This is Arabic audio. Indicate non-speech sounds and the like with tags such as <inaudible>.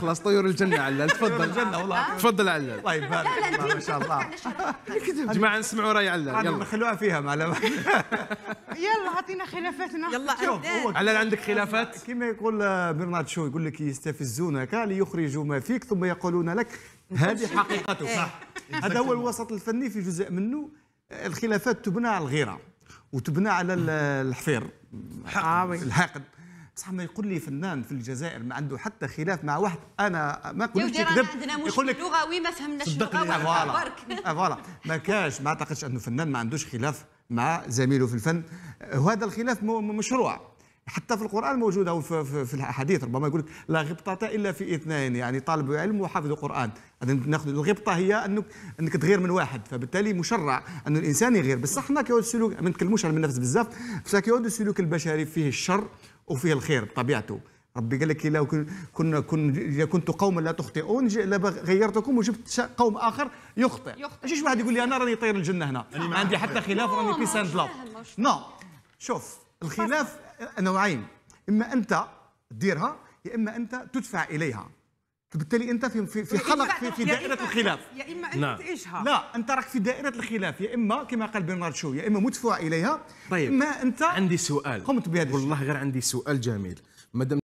خلاص طيور الجنه علل تفضل الجنه والله آه. تفضل علال الله يبارك ما شاء الله <laughs> جماعه نسمعوا راي علل يلا خلوها فيها مع يلا اعطينا خلافاتنا يلا علل عندك خلافات كما يقول برنارد شو يقول لك يستفزونك ليخرجوا ما فيك ثم يقولون لك هذه <laughs> حقيقته إيه. صح هذا هو الوسط الفني في جزء منه الخلافات تبنى على الغيره وتبنى على الحفير الحقد بصح ما يقول لي فنان في الجزائر ما عنده حتى خلاف مع واحد انا ما قلتش كذب عندنا مشكل لغوي ما فهمناش اللغه برك <laughs> <laughs> آه، فوالا ما كاش ما اعتقدش انه فنان ما عندوش خلاف مع زميله في الفن وهذا الخلاف مشروع حتى في القران موجود او في, في, في الاحاديث ربما يقول لك لا غبطه الا في اثنين يعني طالب علم وحافظ قران ناخذ الغبطه هي انك انك تغير من واحد فبالتالي مشرع ان الانسان يغير بصح كيعود السلوك ما نتكلموش على النفس بزاف بصح السلوك البشري فيه الشر وفيه الخير بطبيعته ربي قال لك لو كن كن إذا كنت قوما لا تخطئون غيرتكم وجبت قوم آخر يخطئ ماشي واحد يقول لي أنا راني طير الجنة هنا ما عندي حتى خلاف راني بيس أند لاف نو شوف الخلاف نوعين إما أنت تديرها يا إما أنت تدفع إليها فبالتالي انت في في, في حلق في, في دائره الخلاف يا اما انت نعم. تعيشها لا انت راك في دائره الخلاف يا اما كما قال بنارد شو يا اما مدفوع اليها طيب اما انت عندي سؤال قمت بهذا والله غير عندي سؤال جميل مادام